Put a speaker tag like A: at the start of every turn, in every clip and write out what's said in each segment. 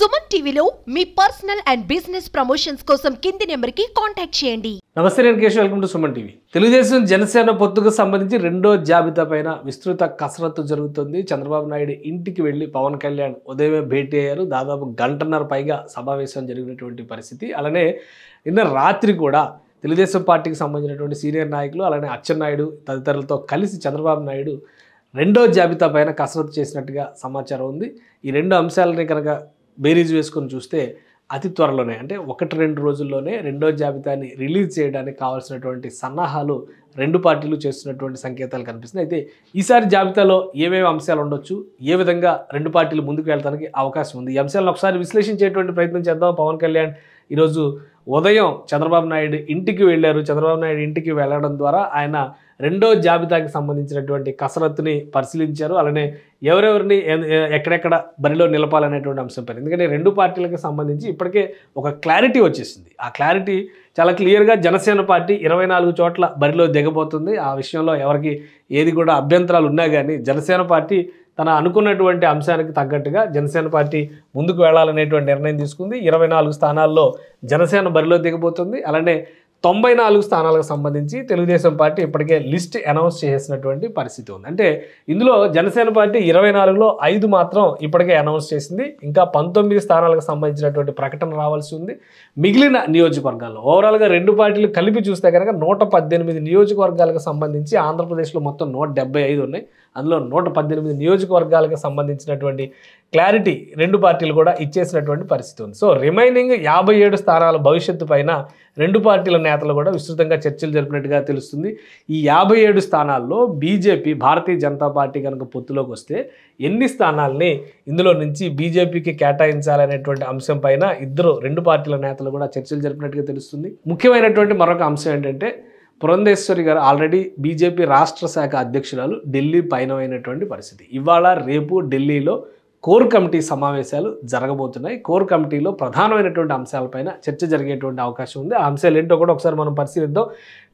A: సుమన్ టీవీలో మీ personal and business promotions కోసం కింది నెంబర్కి కాంటాక్ట్ చేయండి నమస్తే నేను welcome to Suman TV Telugu Desam Janasena పొత్తుకు సంబంధించి రెండో జాబితా పైన విస్తృత కసరత్తు జరుగుతుంది చంద్రబాబు నాయుడు ఇంటికి వెళ్ళి పవన్ కళ్యాణ్ ఉదయమే భేటీ అయ్యారు దాదాపు గంటన్నర పైగా సమావేశం జరిగినటువంటి పరిస్థితి అలానే నిన్న రాత్రి కూడా తెలుగుదేశం పార్టీకి సంబంధించినటువంటి సీనియర్ నాయకులు అలానే అచ్చెన్నాయుడు తదితరులతో కలిసి చంద్రబాబు నాయుడు రెండో జాబితా పైన కసరత్తు చేసినట్టుగా సమాచారం ఉంది ఈ రెండు అంశాలని కనుక బేరీజ్ వేసుకొని చూస్తే అతి త్వరలోనే అంటే ఒకటి రెండు రోజుల్లోనే రెండో జాబితాని రిలీజ్ చేయడానికి కావాల్సినటువంటి సన్నాహాలు రెండు పార్టీలు చేస్తున్నటువంటి సంకేతాలు కనిపిస్తున్నాయి అయితే ఈసారి జాబితాలో ఏమేమి అంశాలు ఉండొచ్చు ఏ విధంగా రెండు పార్టీలు ముందుకు వెళ్ళడానికి అవకాశం ఉంది ఈ అంశాలను ఒకసారి విశ్లేషించేటువంటి ప్రయత్నం చేద్దాం పవన్ కళ్యాణ్ ఈరోజు ఉదయం చంద్రబాబు నాయుడు ఇంటికి వెళ్ళారు చంద్రబాబు నాయుడు ఇంటికి వెళ్ళడం ద్వారా ఆయన రెండో జాబితాకి సంబంధించినటువంటి కసరత్తుని పరిశీలించారు అలానే ఎవరెవరిని ఎక్కడెక్కడ బరిలో నిలపాలనేటువంటి అంశంపై ఎందుకంటే రెండు పార్టీలకు సంబంధించి ఇప్పటికే ఒక క్లారిటీ వచ్చేసింది ఆ క్లారిటీ చాలా క్లియర్గా జనసేన పార్టీ ఇరవై నాలుగు చోట్ల బరిలో దిగబోతుంది ఆ విషయంలో ఎవరికి ఏది కూడా అభ్యంతరాలు ఉన్నా కానీ జనసేన పార్టీ తన అనుకున్నటువంటి అంశానికి తగ్గట్టుగా జనసేన పార్టీ ముందుకు వెళ్ళాలనేటువంటి నిర్ణయం తీసుకుంది ఇరవై నాలుగు స్థానాల్లో జనసేన బరిలో దిగబోతుంది అలానే తొంభై నాలుగు స్థానాలకు సంబంధించి తెలుగుదేశం పార్టీ ఇప్పటికే లిస్ట్ అనౌన్స్ చేసినటువంటి పరిస్థితి ఉంది అంటే ఇందులో జనసేన పార్టీ ఇరవై నాలుగులో ఐదు మాత్రం ఇప్పటికే అనౌన్స్ చేసింది ఇంకా పంతొమ్మిది స్థానాలకు సంబంధించినటువంటి ప్రకటన రావాల్సి ఉంది మిగిలిన నియోజకవర్గాల్లో ఓవరాల్గా రెండు పార్టీలు కలిపి చూస్తే కనుక నూట పద్దెనిమిది నియోజకవర్గాలకు సంబంధించి ఆంధ్రప్రదేశ్లో మొత్తం నూట ఐదు ఉన్నాయి అందులో నూట పద్దెనిమిది నియోజకవర్గాలకు సంబంధించినటువంటి క్లారిటీ రెండు పార్టీలు కూడా ఇచ్చేసినటువంటి పరిస్థితి ఉంది సో రిమైనింగ్ యాభై ఏడు స్థానాల భవిష్యత్తు పైన రెండు పార్టీల నేతలు కూడా విస్తృతంగా చర్చలు జరిపినట్టుగా తెలుస్తుంది ఈ యాభై ఏడు స్థానాల్లో బీజేపీ భారతీయ జనతా పార్టీ కనుక పొత్తులోకి వస్తే ఎన్ని స్థానాల్ని ఇందులో నుంచి బీజేపీకి కేటాయించాలనేటువంటి అంశం పైన ఇద్దరు రెండు పార్టీల నేతలు కూడా చర్చలు జరిపినట్టుగా తెలుస్తుంది ముఖ్యమైనటువంటి మరొక అంశం ఏంటంటే పురంధేశ్వరి గారు ఆల్రెడీ బీజేపీ రాష్ట్ర శాఖ అధ్యక్షురాలు ఢిల్లీ పైనమైనటువంటి పరిస్థితి ఇవాళ రేపు ఢిల్లీలో కోర్ కమిటీ సమావేశాలు జరగబోతున్నాయి కోర్ కమిటీలో ప్రధానమైనటువంటి అంశాలపైన చర్చ జరిగేటువంటి అవకాశం ఉంది ఆ అంశాలు ఏంటో కూడా ఒకసారి మనం పరిశీలిద్దాం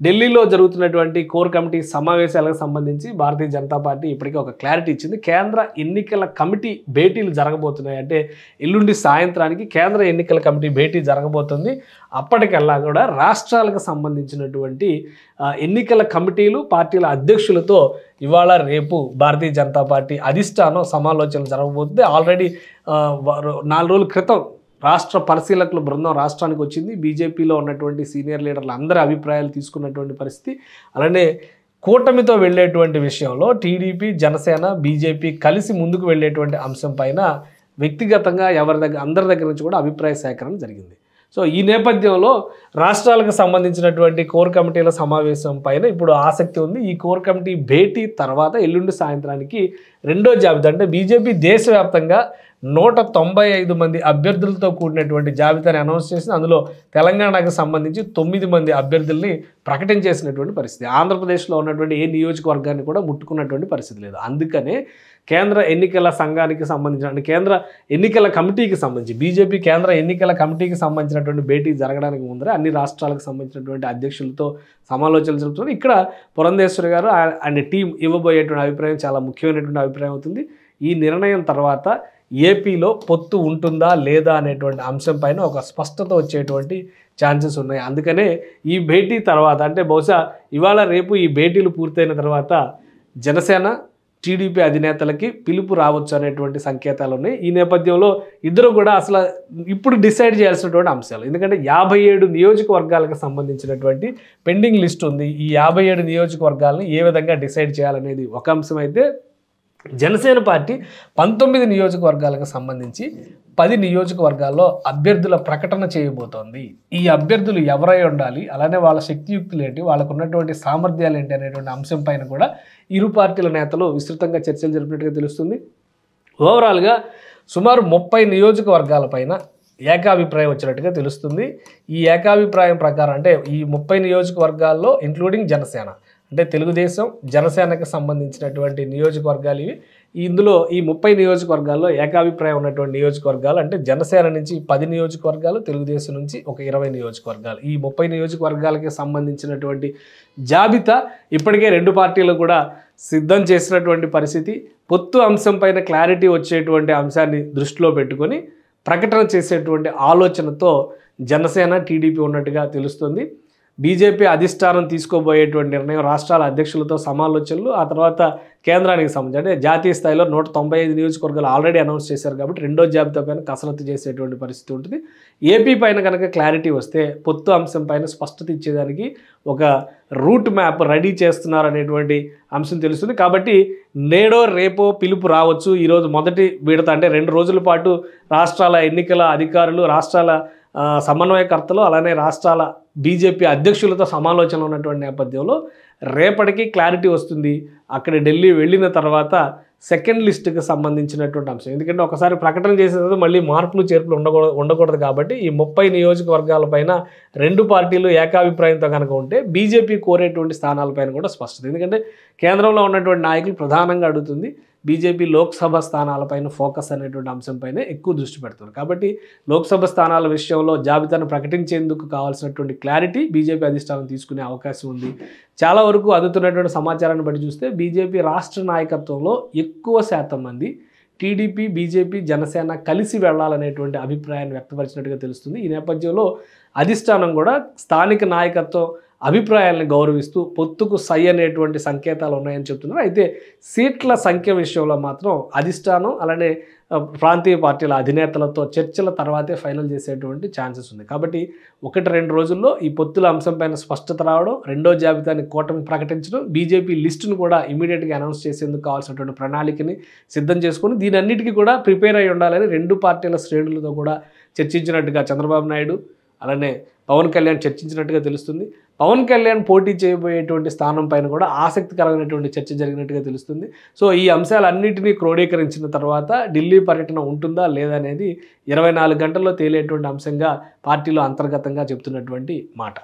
A: ఢిల్లీలో జరుగుతున్నటువంటి కోర్ కమిటీ సమావేశాలకు సంబంధించి భారతీయ జనతా పార్టీ ఇప్పటికే ఒక క్లారిటీ ఇచ్చింది కేంద్ర ఎన్నికల కమిటీ భేటీలు జరగబోతున్నాయి అంటే ఎల్లుండి సాయంత్రానికి కేంద్ర ఎన్నికల కమిటీ భేటీ జరగబోతుంది అప్పటికల్లా కూడా రాష్ట్రాలకు సంబంధించినటువంటి ఎన్నికల కమిటీలు పార్టీల అధ్యక్షులతో ఇవాళ రేపు భారతీయ జనతా పార్టీ అధిష్టానం సమాలోచనలు జరగబోతుంది ఆల్రెడీ నాలుగు రోజుల క్రితం రాష్ట్ర పరిశీలకుల బృందం రాష్ట్రానికి వచ్చింది బీజేపీలో ఉన్నటువంటి సీనియర్ లీడర్లు అందరి అభిప్రాయాలు తీసుకున్నటువంటి పరిస్థితి అలానే కూటమితో వెళ్ళేటువంటి విషయంలో టీడీపీ జనసేన బీజేపీ కలిసి ముందుకు వెళ్ళేటువంటి అంశం పైన వ్యక్తిగతంగా ఎవరి దగ్గర అందరి దగ్గర నుంచి కూడా అభిప్రాయ సేకరణ జరిగింది సో ఈ నేపథ్యంలో రాష్ట్రాలకు సంబంధించినటువంటి కోర్ కమిటీల సమావేశం పైన ఇప్పుడు ఆసక్తి ఉంది ఈ కోర్ కమిటీ భేటీ తర్వాత ఎల్లుండి సాయంత్రానికి రెండో జాబితా అంటే బీజేపీ దేశవ్యాప్తంగా నూట తొంభై ఐదు మంది అభ్యర్థులతో కూడినటువంటి జాబితాని అనౌన్స్ చేసి అందులో తెలంగాణకు సంబంధించి తొమ్మిది మంది అభ్యర్థుల్ని ప్రకటించేసినటువంటి పరిస్థితి ఆంధ్రప్రదేశ్లో ఉన్నటువంటి ఏ నియోజకవర్గాన్ని కూడా ముట్టుకున్నటువంటి పరిస్థితి లేదు అందుకనే కేంద్ర ఎన్నికల సంఘానికి సంబంధించిన కేంద్ర ఎన్నికల కమిటీకి సంబంధించి బీజేపీ కేంద్ర ఎన్నికల కమిటీకి సంబంధించినటువంటి భేటీ జరగడానికి ముందరే అన్ని రాష్ట్రాలకు సంబంధించినటువంటి అధ్యక్షులతో సమాలోచనలు జరుగుతుంది ఇక్కడ పురంధేశ్వరి గారు అండ్ టీం ఇవ్వబోయేటువంటి అభిప్రాయం చాలా ముఖ్యమైనటువంటి అభిప్రాయం అవుతుంది ఈ నిర్ణయం తర్వాత ఏపీలో పొత్తు ఉంటుందా లేదా అనేటువంటి అంశం పైన ఒక స్పష్టత వచ్చేటువంటి ఛాన్సెస్ ఉన్నాయి అందుకనే ఈ భేటీ తర్వాత అంటే బహుశా ఇవాళ రేపు ఈ భేటీలు పూర్తయిన తర్వాత జనసేన టీడీపీ అధినేతలకి పిలుపు రావచ్చు అనేటువంటి సంకేతాలు ఉన్నాయి ఈ నేపథ్యంలో ఇద్దరు కూడా అసలు ఇప్పుడు డిసైడ్ చేయాల్సినటువంటి అంశాలు ఎందుకంటే యాభై ఏడు నియోజకవర్గాలకు సంబంధించినటువంటి పెండింగ్ లిస్ట్ ఉంది ఈ యాభై ఏడు నియోజకవర్గాలను ఏ విధంగా డిసైడ్ చేయాలనేది ఒక అంశం అయితే జనసేన పార్టీ పంతొమ్మిది నియోజకవర్గాలకు సంబంధించి పది నియోజకవర్గాల్లో అభ్యర్థుల ప్రకటన చేయబోతోంది ఈ అభ్యర్థులు ఎవరై ఉండాలి అలానే వాళ్ళ శక్తియుక్తులు ఏంటి వాళ్ళకు ఉన్నటువంటి సామర్థ్యాలు ఏంటి అనేటువంటి అంశం పైన కూడా ఇరు పార్టీల నేతలు విస్తృతంగా చర్చలు జరిపినట్టుగా తెలుస్తుంది ఓవరాల్గా సుమారు ముప్పై నియోజకవర్గాల పైన ఏకాభిప్రాయం వచ్చినట్టుగా తెలుస్తుంది ఈ ఏకాభిప్రాయం ప్రకారం అంటే ఈ ముప్పై నియోజకవర్గాల్లో ఇంక్లూడింగ్ జనసేన అంటే తెలుగుదేశం జనసేనకు సంబంధించినటువంటి నియోజకవర్గాలు ఇవి ఇందులో ఈ ముప్పై నియోజకవర్గాల్లో ఏకాభిప్రాయం ఉన్నటువంటి నియోజకవర్గాలు అంటే జనసేన నుంచి పది నియోజకవర్గాలు తెలుగుదేశం నుంచి ఒక ఇరవై నియోజకవర్గాలు ఈ ముప్పై నియోజకవర్గాలకి సంబంధించినటువంటి జాబితా ఇప్పటికే రెండు పార్టీలు కూడా సిద్ధం చేసినటువంటి పరిస్థితి పొత్తు అంశం పైన క్లారిటీ వచ్చేటువంటి అంశాన్ని దృష్టిలో పెట్టుకొని ప్రకటన చేసేటువంటి ఆలోచనతో జనసేన టీడీపీ ఉన్నట్టుగా తెలుస్తుంది బీజేపీ అధిష్టానం తీసుకోబోయేటువంటి నిర్ణయం రాష్ట్రాల అధ్యక్షులతో సమాలోచనలు ఆ తర్వాత కేంద్రానికి సంబంధించి అంటే జాతీయ స్థాయిలో నూట తొంభై ఐదు నియోజకవర్గాలు ఆల్రెడీ అనౌన్స్ చేశారు కాబట్టి రెండో జాబితా పైన కసరత్తు చేసేటువంటి పరిస్థితి ఉంటుంది ఏపీ పైన కనుక క్లారిటీ వస్తే పొత్తు అంశం పైన స్పష్టత ఇచ్చేదానికి ఒక రూట్ మ్యాప్ రెడీ చేస్తున్నారు అనేటువంటి అంశం తెలుస్తుంది కాబట్టి నేడో రేపో పిలుపు రావచ్చు ఈరోజు మొదటి విడత అంటే రెండు రోజుల పాటు రాష్ట్రాల ఎన్నికల అధికారులు రాష్ట్రాల సమన్వయకర్తలు అలానే రాష్ట్రాల బీజేపీ అధ్యక్షులతో సమాలోచన ఉన్నటువంటి నేపథ్యంలో రేపటికి క్లారిటీ వస్తుంది అక్కడ ఢిల్లీ వెళ్ళిన తర్వాత సెకండ్ లిస్టుకి సంబంధించినటువంటి అంశం ఎందుకంటే ఒకసారి ప్రకటన చేసిన మళ్ళీ మార్పులు చేర్పులు ఉండకూడదు ఉండకూడదు కాబట్టి ఈ ముప్పై నియోజకవర్గాలపైన రెండు పార్టీలు ఏకాభిప్రాయంతో కనుక ఉంటే బీజేపీ కోరేటువంటి స్థానాలపైన కూడా స్పష్టత ఎందుకంటే కేంద్రంలో ఉన్నటువంటి నాయకులు ప్రధానంగా అడుగుతుంది బీజేపీ లోక్సభ స్థానాలపైన ఫోకస్ అనేటువంటి అంశంపైనే ఎక్కువ దృష్టి పెడుతుంది కాబట్టి లోక్సభ స్థానాల విషయంలో జాబితాను ప్రకటించేందుకు కావాల్సినటువంటి క్లారిటీ బీజేపీ అధిష్టానం తీసుకునే అవకాశం ఉంది చాలా వరకు అందుతున్నటువంటి సమాచారాన్ని బట్టి చూస్తే బీజేపీ రాష్ట్ర నాయకత్వంలో ఎక్కువ శాతం మంది టీడీపీ బీజేపీ జనసేన కలిసి వెళ్లాలనేటువంటి అభిప్రాయాన్ని వ్యక్తపరిచినట్టుగా తెలుస్తుంది ఈ నేపథ్యంలో అధిష్టానం కూడా స్థానిక నాయకత్వం అభిప్రాయాలను గౌరవిస్తూ పొత్తుకు సై అనేటువంటి సంకేతాలు ఉన్నాయని చెప్తున్నారు అయితే సీట్ల సంఖ్య విషయంలో మాత్రం అధిష్టానం అలానే ప్రాంతీయ పార్టీల అధినేతలతో చర్చల తర్వాతే ఫైనల్ చేసేటువంటి ఛాన్సెస్ ఉంది కాబట్టి ఒకటి రెండు రోజుల్లో ఈ పొత్తుల అంశంపైన స్పష్టత రావడం రెండో జాబితాని కూటమి ప్రకటించడం బీజేపీ లిస్టును కూడా ఇమీడియట్గా అనౌన్స్ చేసేందుకు కావాల్సినటువంటి ప్రణాళికని సిద్ధం చేసుకుని దీనన్నిటికీ కూడా ప్రిపేర్ అయి ఉండాలని రెండు పార్టీల శ్రేణులతో కూడా చర్చించినట్టుగా చంద్రబాబు నాయుడు అలానే పవన్ కళ్యాణ్ చర్చించినట్టుగా తెలుస్తుంది పవన్ కళ్యాణ్ పోటీ చేయబోయేటువంటి స్థానం పైన కూడా ఆసక్తికరమైనటువంటి చర్చ జరిగినట్టుగా తెలుస్తుంది సో ఈ అంశాలన్నింటినీ క్రోడీకరించిన తర్వాత ఢిల్లీ పర్యటన ఉంటుందా లేదా అనేది ఇరవై గంటల్లో తేలేటువంటి అంశంగా పార్టీలో అంతర్గతంగా చెబుతున్నటువంటి మాట